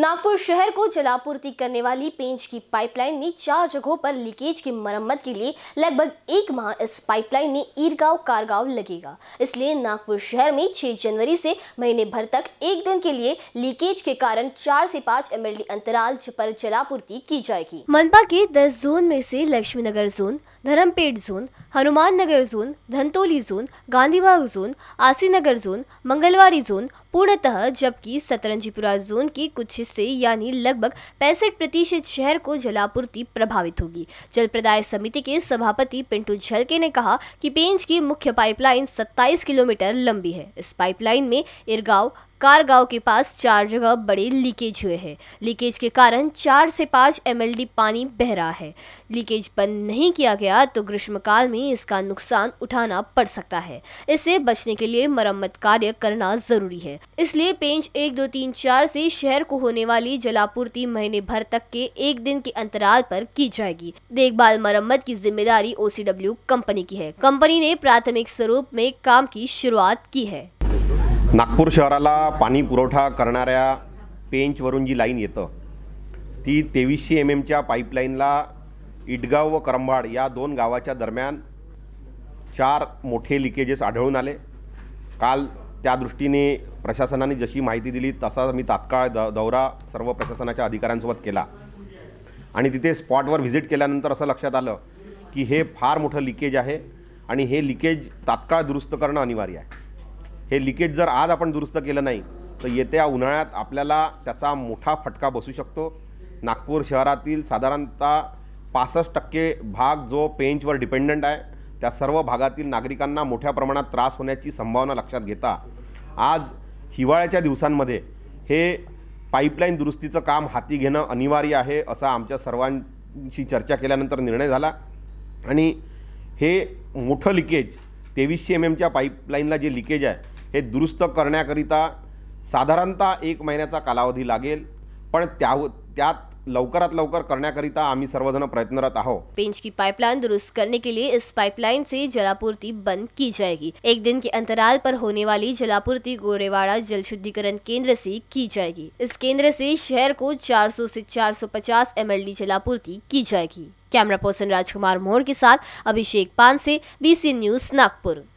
नागपुर शहर को जलापूर्ति करने वाली पेंच की पाइपलाइन में चार जगहों पर लीकेज की मरम्मत के लिए लगभग एक माह इस पाइपलाइन में ईरगांव कारगांव लगेगा इसलिए नागपुर शहर में 6 जनवरी से महीने भर तक एक दिन के लिए लीकेज के कारण चार से पाँच एम अंतराल पर जलापूर्ति की जाएगी मनपा के दस जोन में से Nagar zone Dharampeth zone Hanuman Nagar zone Dhantoli zone Gandhibagh zone Nagar zone Mangalwari zone पूर्णतः जबकि सतरंजीपुरा जोन के कुछ हिस्से यानी लगभग पैंसठ प्रतिशत शहर को जलापूर्ति प्रभावित होगी जल प्रदाय समिति के सभापति पिंटू झलके ने कहा कि पेंच की मुख्य पाइपलाइन 27 किलोमीटर लंबी है इस पाइपलाइन में इरगांव कार गांव के पास चार जगह बड़े लीकेज हुए हैं लीकेज के कारण चार से पाँच एम पानी बह रहा है लीकेज बंद नहीं किया गया तो ग्रीष्मकाल में इसका नुकसान उठाना पड़ सकता है इससे बचने के लिए मरम्मत कार्य करना जरूरी है इसलिए पेंच एक दो तीन चार से शहर को होने वाली जलापूर्ति महीने भर तक के एक दिन के अंतराल पर की जाएगी देखभाल मरम्मत की जिम्मेदारी ओ कंपनी की है कंपनी ने प्राथमिक स्वरूप में काम की शुरुआत की है नागपूर शहराला पाणी पुरवठा करणाऱ्या पेंचवरून जी लाईन येतं ती तेवीसशे एम एमच्या पाईपलाईनला इटगाव व करंबाड या दोन गावाच्या दरम्यान चार मोठे लिकेजेस आढळून आले काल त्या दृष्टीने प्रशासनाने जशी माहिती दिली तसा मी तात्काळ द दौरा सर्व प्रशासनाच्या अधिकाऱ्यांसोबत केला आणि तिथे स्पॉटवर व्हिजिट केल्यानंतर असं लक्षात आलं की हे फार मोठं लिकेज आहे आणि हे लिकेज तात्काळ दुरुस्त करणं अनिवार्य आहे हे लिकेज जर आज आपण दुरुस्त केलं नाही तर येत्या उन्हाळ्यात आपल्याला त्याचा मोठा फटका बसू शकतो नागपूर शहरातील साधारणतः पासष्ट टक्के भाग जो पेंचवर डिपेंडंट आहे त्या सर्व भागातील नागरिकांना मोठ्या प्रमाणात त्रास होण्याची संभावना लक्षात घेता आज हिवाळ्याच्या दिवसांमध्ये हे पाईपलाईन दुरुस्तीचं काम हाती घेणं अनिवार्य आहे असा आमच्या सर्वांशी चर्चा केल्यानंतर निर्णय झाला आणि हे मोठं लिकेज तेवीसशे एम एमच्या पाईपलाईनला जे लिकेज आहे हे दुरुस्त करण्याकरिता साधारणतः एक महिन्याचा कालावधी लागेल पण त्या त्यात लवकरात लवकर करण्याकरिता आम्ही सर्वजण प्रयत्नरत आहो पेंच की पाइपलाइन दुरुस्त करने के लिए इस पाइपलाइन से जलापूर्ति बंद की जाएगी एक दिन के अंतराल पर होने वाली जलापूर्ति गोरेवाड़ा जल शुद्धिकरण केंद्र से की जाएगी इस केंद्र से शहर को 400 से 450 एमएलडी जलापूर्ति की जाएगी कैमरा पर्सन राजकुमार मोहर के साथ अभिषेक पान से बी न्यूज नागपुर